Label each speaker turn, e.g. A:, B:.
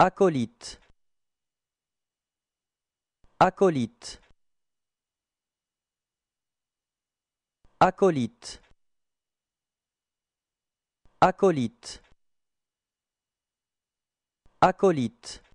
A: acolyte acolyte acolyte acolyte acolyte